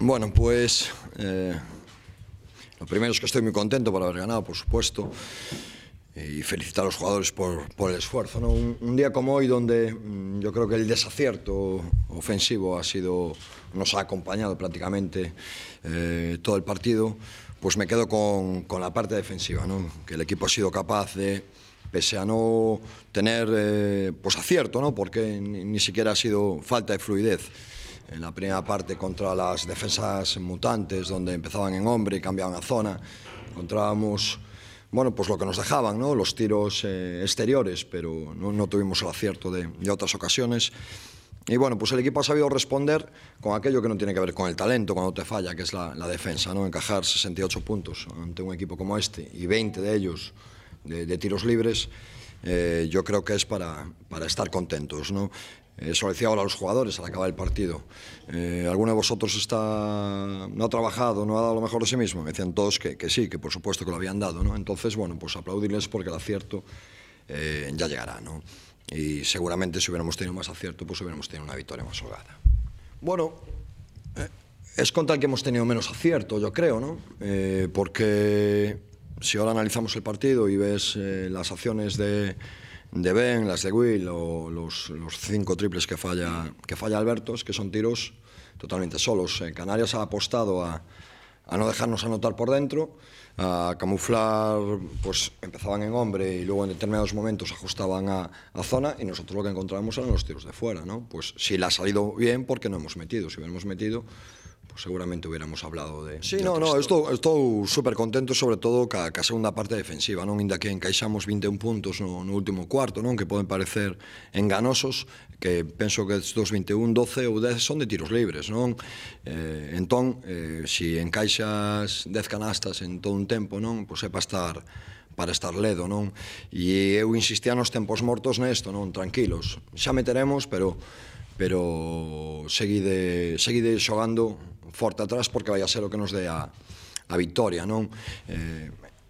Bueno, pues eh, lo primero es que estoy muy contento por haber ganado, por supuesto, y felicitar a los jugadores por, por el esfuerzo. ¿no? Un, un, día como hoy donde mm, yo creo que el desacierto ofensivo ha sido, nos ha acompañado prácticamente eh, todo el partido, pues me quedo con, con la parte defensiva, ¿no? que el equipo ha sido capaz de, pese a no tener eh, pues acierto, ¿no? porque ni, ni siquiera ha sido falta de fluidez. en la primera parte contra las defensas mutantes, donde empezaban en hombre y cambiaban a zona. Encontrábamos bueno, pues lo que nos dejaban, ¿no? los tiros eh, exteriores, pero no, tuvimos el acierto de, otras ocasiones. Y bueno, pues el equipo ha sabido responder con aquello que no tiene que ver con el talento cuando te falla, que es la, defensa, ¿no? Encajar 68 puntos ante un equipo como este y 20 de ellos de, tiros libres, eh, yo creo que es para, para estar contentos, ¿no? Eh, decía a los jugadores al acabar el partido. Eh, ¿Alguno de vosotros está, no ha trabajado, no ha dado lo mejor de sí mismo? Me decían todos que, sí, que por supuesto que lo habían dado. ¿no? Entonces, bueno, pues aplaudirles porque el acierto eh, ya llegará. ¿no? Y seguramente si hubiéramos tenido más acierto, pues hubiéramos tenido una victoria más holgada. Bueno, es contar que hemos tenido menos acierto, yo creo, ¿no? porque si ahora analizamos el partido y ves las acciones de... de Ben, la Seguil, o los, los cinco triples que falla, que falla Albertos, que son tiros totalmente solos. Canarias ha apostado a, a no dejarnos anotar por dentro, a camuflar, pues empezaban en hombre y luego en determinados momentos ajustaban a, a zona y nosotros lo que encontramos eran los tiros de fuera, ¿no? Pues si le ha salido bien, porque no hemos metido, si hubiéramos metido, seguramente hubiéramos hablado de... Sí, de no, no, estou, estou super contento sobre todo ca, ca segunda parte defensiva, non? Inda que encaixamos 21 puntos no, no último cuarto, non? Que poden parecer enganosos, que penso que estos 21, 12 ou 10 son de tiros libres, non? Eh, entón, eh, si encaixas 10 canastas en todo un tempo, non? Pois é para estar para estar ledo, non? E eu insistía nos tempos mortos nesto, non? Tranquilos, xa meteremos, pero pero seguide, seguide xogando forte atrás porque vai a ser o que nos dé a, a victoria, non? Eh,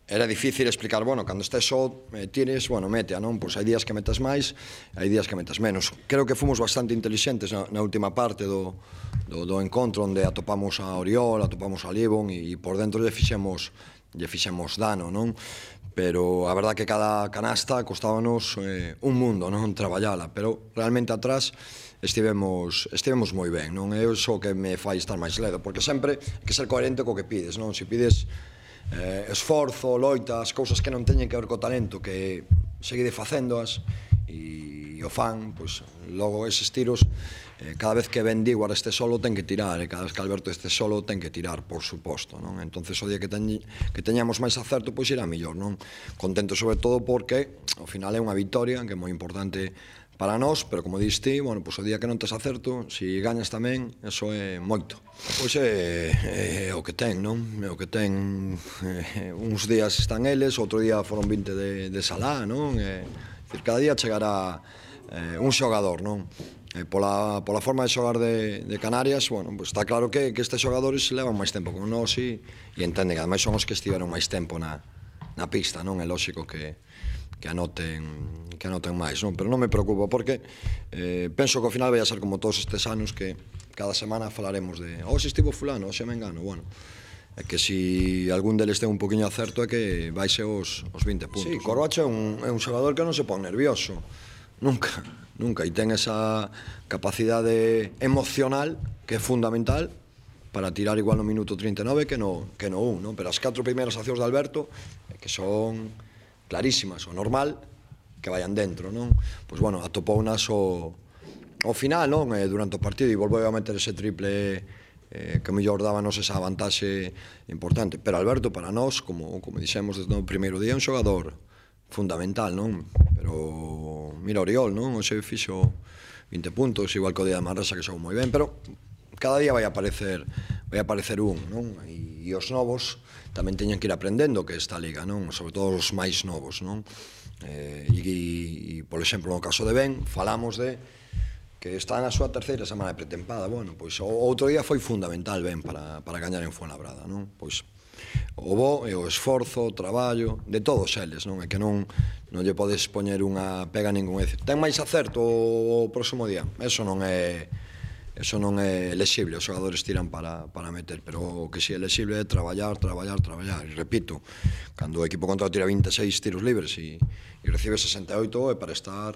era difícil explicar, bueno, cando estés só, eh, tires, bueno, mete, non? Pois hai días que metes máis, hai días que metes menos. Creo que fomos bastante intelixentes na, na última parte do, do, do encontro onde atopamos a Oriol, atopamos a Livon e, e por dentro lle fixemos lle fixemos dano, non? Pero a verdad que cada canasta costábanos eh, un mundo, non? Traballala, pero realmente atrás estivemos, estivemos moi ben, non? É o que me fai estar máis ledo, porque sempre hai que ser coherente co que pides, non? Se si pides eh, esforzo, loita, as cousas que non teñen que ver co talento, que seguide facéndoas e, e o fan, pois, logo eses tiros, eh, cada vez que ben Díguar este solo ten que tirar, e cada vez que Alberto este solo ten que tirar, por suposto, non? Entonces o día que, teñ, que teñamos máis acerto, pois irá mellor, non? Contento sobre todo porque ao final é unha victoria, que é moi importante para nós, pero como diste, bueno, pues, o día que non tes acerto, se si gañas tamén, eso é moito. Pois é, é, é o que ten, non? É o que ten, é, eh, uns días están eles, outro día foron 20 de, de Salá, non? É, eh, decir, cada día chegará é, eh, un xogador, non? E pola, pola forma de xogar de, de Canarias, bueno, pues está claro que, que estes xogadores levan máis tempo con nós e, e entenden, ademais son os que estiveron máis tempo na, na pista, non? É lógico que, que anoten que anoten máis, non? Pero non me preocupa porque eh, penso que ao final vai a ser como todos estes anos que cada semana falaremos de hoxe oh, estivo fulano, hoxe oh, me engano, bueno é que si algún deles ten un poquinho acerto é que ser os, os 20 puntos. Sí, Corbacho é un, é un xogador que non se pon nervioso, nunca, nunca, e ten esa capacidade emocional que é fundamental para tirar igual no minuto 39 que no, que no 1, non? pero as catro primeiras accións de Alberto que son clarísimas, o normal que vayan dentro, non? Pois bueno, atopou nas o, o final, non? Eh, durante o partido e volveu a meter ese triple eh, que mellor dábanos esa vantaxe importante. Pero Alberto, para nós, como, como dixemos desde o primeiro día, un xogador fundamental, non? Pero mira Oriol, non? Oxe fixo 20 puntos, igual que o día de Marrasa, que xogou moi ben, pero cada día vai aparecer vai aparecer un, non? E, e os novos tamén teñen que ir aprendendo que esta liga, non? Sobre todo os máis novos, non? Eh, e, e, por exemplo, no caso de Ben, falamos de que está na súa terceira semana de pretempada. Bueno, pois o outro día foi fundamental Ben para, para gañar en Fuenlabrada, non? Pois o bo e o esforzo, o traballo de todos eles, non? É que non non lle podes poñer unha pega ningún, ten máis acerto o próximo día. Eso non é Eso non é lexible, os xogadores tiran para, para meter, pero o que si sí é lexible é traballar, traballar, traballar. E repito, cando o equipo contra tira 26 tiros libres e, e recibe 68 é para estar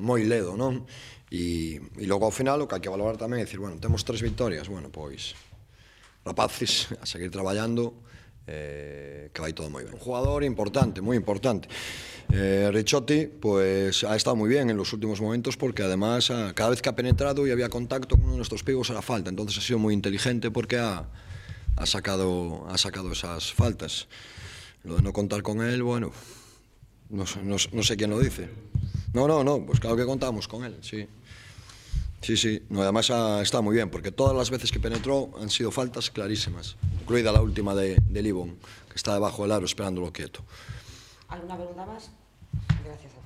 moi ledo, non? E, e logo ao final o que hai que valorar tamén é dicir, bueno, temos tres victorias, bueno, pois rapaces, a seguir traballando, eh, que vai todo moi ben. Un jugador importante, moi importante. Eh, Richotti, pues, ha estado moi ben en los últimos momentos porque además ha, ah, cada vez que ha penetrado e había contacto con uno de nuestros pibos era falta, entonces ha sido moi inteligente porque ha, ha, sacado, ha sacado esas faltas. Lo de no contar con él, bueno, no, no, no sé quién lo dice. No, no, no, pues claro que contamos con él, sí. Sí, sí, no, además ah, está muy bien, porque todas las veces que penetró han sido faltas clarísimas, incluida la última de, de que está debajo del aro esperándolo quieto. ¿Alguna pregunta más? Gracias a